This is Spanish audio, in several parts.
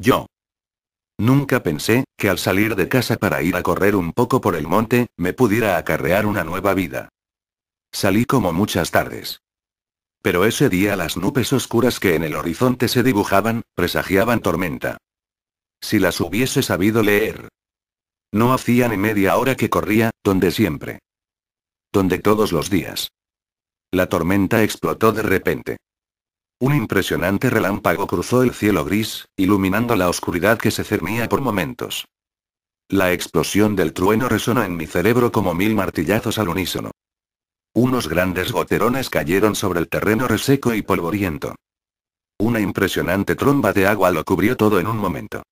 Yo. Nunca pensé, que al salir de casa para ir a correr un poco por el monte, me pudiera acarrear una nueva vida. Salí como muchas tardes. Pero ese día las nubes oscuras que en el horizonte se dibujaban, presagiaban tormenta. Si las hubiese sabido leer. No hacía ni media hora que corría, donde siempre. Donde todos los días. La tormenta explotó de repente. Un impresionante relámpago cruzó el cielo gris, iluminando la oscuridad que se cernía por momentos. La explosión del trueno resonó en mi cerebro como mil martillazos al unísono. Unos grandes goterones cayeron sobre el terreno reseco y polvoriento. Una impresionante tromba de agua lo cubrió todo en un momento.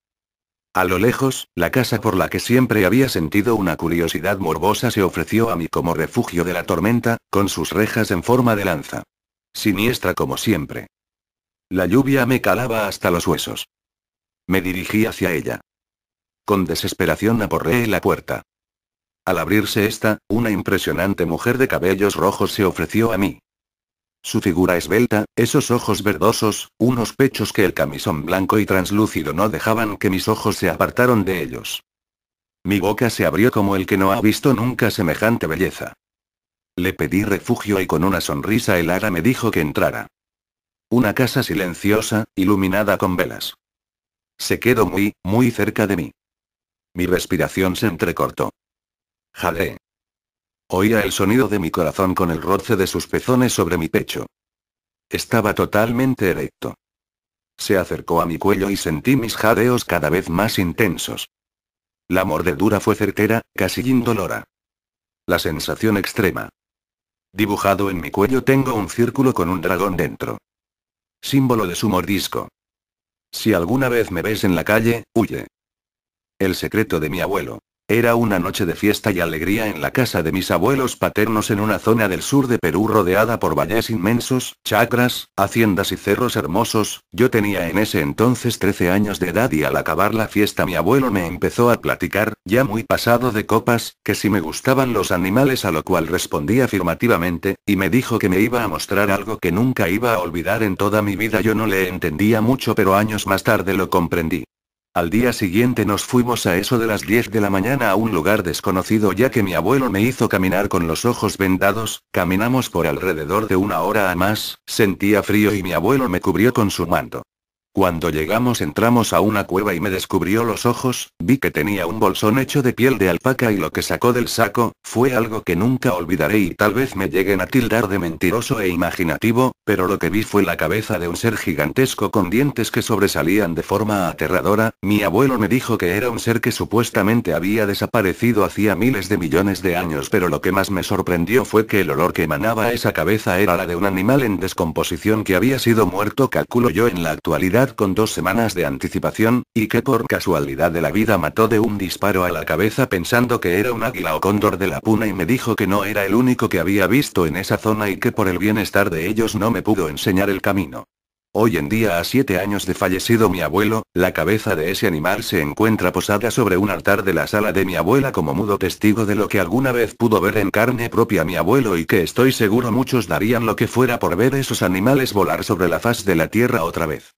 A lo lejos, la casa por la que siempre había sentido una curiosidad morbosa se ofreció a mí como refugio de la tormenta, con sus rejas en forma de lanza. Siniestra como siempre. La lluvia me calaba hasta los huesos. Me dirigí hacia ella. Con desesperación aporré la puerta. Al abrirse esta, una impresionante mujer de cabellos rojos se ofreció a mí. Su figura esbelta, esos ojos verdosos, unos pechos que el camisón blanco y translúcido no dejaban que mis ojos se apartaron de ellos. Mi boca se abrió como el que no ha visto nunca semejante belleza. Le pedí refugio y con una sonrisa el ara me dijo que entrara. Una casa silenciosa, iluminada con velas. Se quedó muy, muy cerca de mí. Mi respiración se entrecortó. Jadeé. Oía el sonido de mi corazón con el roce de sus pezones sobre mi pecho. Estaba totalmente erecto. Se acercó a mi cuello y sentí mis jadeos cada vez más intensos. La mordedura fue certera, casi indolora. La sensación extrema. Dibujado en mi cuello tengo un círculo con un dragón dentro símbolo de su mordisco. Si alguna vez me ves en la calle, huye. El secreto de mi abuelo. Era una noche de fiesta y alegría en la casa de mis abuelos paternos en una zona del sur de Perú rodeada por valles inmensos, chacras, haciendas y cerros hermosos. Yo tenía en ese entonces 13 años de edad y al acabar la fiesta mi abuelo me empezó a platicar, ya muy pasado de copas, que si me gustaban los animales a lo cual respondí afirmativamente, y me dijo que me iba a mostrar algo que nunca iba a olvidar en toda mi vida. Yo no le entendía mucho pero años más tarde lo comprendí. Al día siguiente nos fuimos a eso de las 10 de la mañana a un lugar desconocido ya que mi abuelo me hizo caminar con los ojos vendados, caminamos por alrededor de una hora a más, sentía frío y mi abuelo me cubrió con su manto. Cuando llegamos entramos a una cueva y me descubrió los ojos, vi que tenía un bolsón hecho de piel de alpaca y lo que sacó del saco, fue algo que nunca olvidaré y tal vez me lleguen a tildar de mentiroso e imaginativo, pero lo que vi fue la cabeza de un ser gigantesco con dientes que sobresalían de forma aterradora, mi abuelo me dijo que era un ser que supuestamente había desaparecido hacía miles de millones de años pero lo que más me sorprendió fue que el olor que emanaba esa cabeza era la de un animal en descomposición que había sido muerto calculo yo en la actualidad con dos semanas de anticipación, y que por casualidad de la vida mató de un disparo a la cabeza pensando que era un águila o cóndor de la puna y me dijo que no era el único que había visto en esa zona y que por el bienestar de ellos no me pudo enseñar el camino. Hoy en día, a siete años de fallecido mi abuelo, la cabeza de ese animal se encuentra posada sobre un altar de la sala de mi abuela como mudo testigo de lo que alguna vez pudo ver en carne propia mi abuelo y que estoy seguro muchos darían lo que fuera por ver esos animales volar sobre la faz de la tierra otra vez.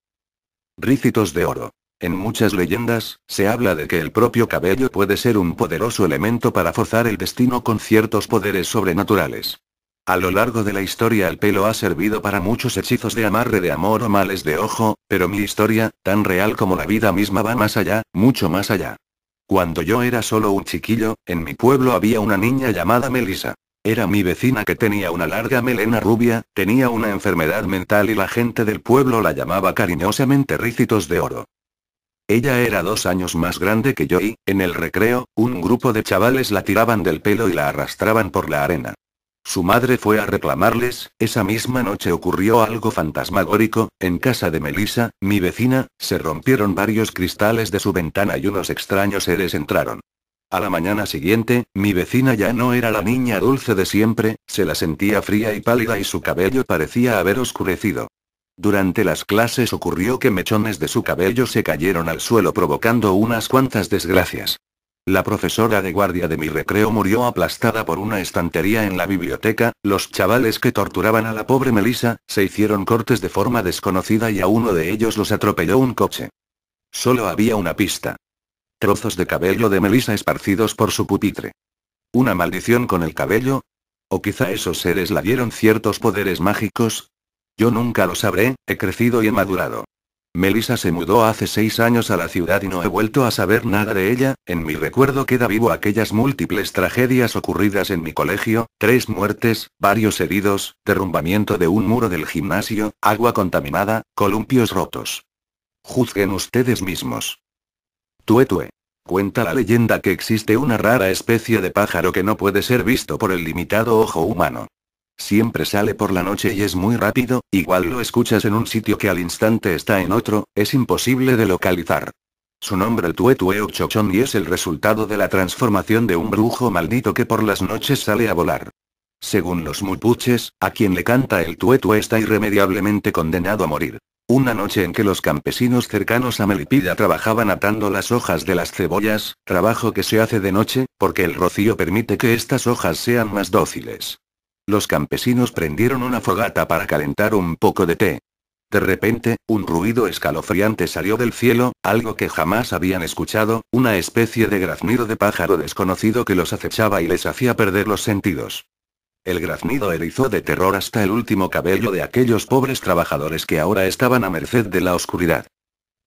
Rícitos de oro. En muchas leyendas, se habla de que el propio cabello puede ser un poderoso elemento para forzar el destino con ciertos poderes sobrenaturales. A lo largo de la historia el pelo ha servido para muchos hechizos de amarre de amor o males de ojo, pero mi historia, tan real como la vida misma va más allá, mucho más allá. Cuando yo era solo un chiquillo, en mi pueblo había una niña llamada Melisa. Era mi vecina que tenía una larga melena rubia, tenía una enfermedad mental y la gente del pueblo la llamaba cariñosamente rícitos de Oro. Ella era dos años más grande que yo y, en el recreo, un grupo de chavales la tiraban del pelo y la arrastraban por la arena. Su madre fue a reclamarles, esa misma noche ocurrió algo fantasmagórico, en casa de Melissa, mi vecina, se rompieron varios cristales de su ventana y unos extraños seres entraron. A la mañana siguiente, mi vecina ya no era la niña dulce de siempre, se la sentía fría y pálida y su cabello parecía haber oscurecido. Durante las clases ocurrió que mechones de su cabello se cayeron al suelo provocando unas cuantas desgracias. La profesora de guardia de mi recreo murió aplastada por una estantería en la biblioteca, los chavales que torturaban a la pobre Melisa se hicieron cortes de forma desconocida y a uno de ellos los atropelló un coche. Solo había una pista, Trozos de cabello de Melissa esparcidos por su pupitre. ¿Una maldición con el cabello? ¿O quizá esos seres la dieron ciertos poderes mágicos? Yo nunca lo sabré, he crecido y he madurado. Melissa se mudó hace seis años a la ciudad y no he vuelto a saber nada de ella, en mi recuerdo queda vivo aquellas múltiples tragedias ocurridas en mi colegio, tres muertes, varios heridos, derrumbamiento de un muro del gimnasio, agua contaminada, columpios rotos. Juzguen ustedes mismos. Tue Cuenta la leyenda que existe una rara especie de pájaro que no puede ser visto por el limitado ojo humano. Siempre sale por la noche y es muy rápido, igual lo escuchas en un sitio que al instante está en otro, es imposible de localizar. Su nombre el Tue Tue y es el resultado de la transformación de un brujo maldito que por las noches sale a volar. Según los mupuches, a quien le canta el Tue está irremediablemente condenado a morir. Una noche en que los campesinos cercanos a Melipilla trabajaban atando las hojas de las cebollas, trabajo que se hace de noche, porque el rocío permite que estas hojas sean más dóciles. Los campesinos prendieron una fogata para calentar un poco de té. De repente, un ruido escalofriante salió del cielo, algo que jamás habían escuchado, una especie de graznido de pájaro desconocido que los acechaba y les hacía perder los sentidos. El graznido erizó de terror hasta el último cabello de aquellos pobres trabajadores que ahora estaban a merced de la oscuridad.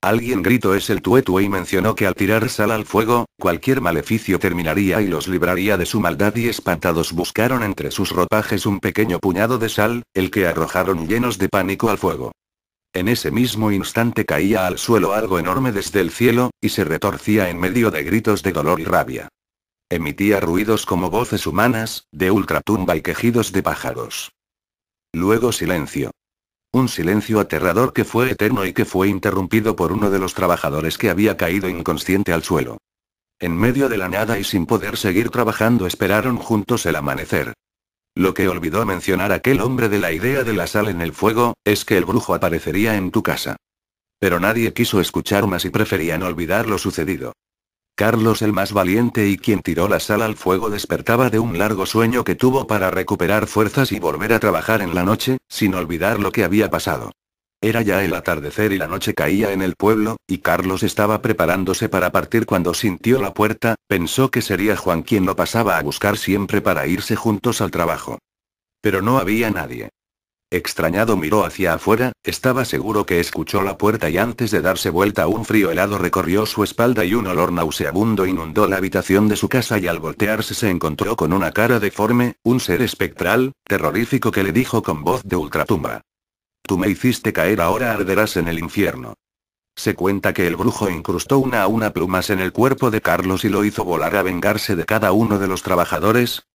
Alguien gritó es el tuetue y mencionó que al tirar sal al fuego, cualquier maleficio terminaría y los libraría de su maldad y espantados buscaron entre sus ropajes un pequeño puñado de sal, el que arrojaron llenos de pánico al fuego. En ese mismo instante caía al suelo algo enorme desde el cielo, y se retorcía en medio de gritos de dolor y rabia. Emitía ruidos como voces humanas, de ultratumba y quejidos de pájaros. Luego silencio. Un silencio aterrador que fue eterno y que fue interrumpido por uno de los trabajadores que había caído inconsciente al suelo. En medio de la nada y sin poder seguir trabajando esperaron juntos el amanecer. Lo que olvidó mencionar aquel hombre de la idea de la sal en el fuego, es que el brujo aparecería en tu casa. Pero nadie quiso escuchar más y preferían olvidar lo sucedido. Carlos el más valiente y quien tiró la sal al fuego despertaba de un largo sueño que tuvo para recuperar fuerzas y volver a trabajar en la noche, sin olvidar lo que había pasado. Era ya el atardecer y la noche caía en el pueblo, y Carlos estaba preparándose para partir cuando sintió la puerta, pensó que sería Juan quien lo pasaba a buscar siempre para irse juntos al trabajo. Pero no había nadie. Extrañado miró hacia afuera, estaba seguro que escuchó la puerta y antes de darse vuelta un frío helado recorrió su espalda y un olor nauseabundo inundó la habitación de su casa y al voltearse se encontró con una cara deforme, un ser espectral, terrorífico que le dijo con voz de ultratumba. Tú me hiciste caer ahora arderás en el infierno. Se cuenta que el brujo incrustó una a una plumas en el cuerpo de Carlos y lo hizo volar a vengarse de cada uno de los trabajadores,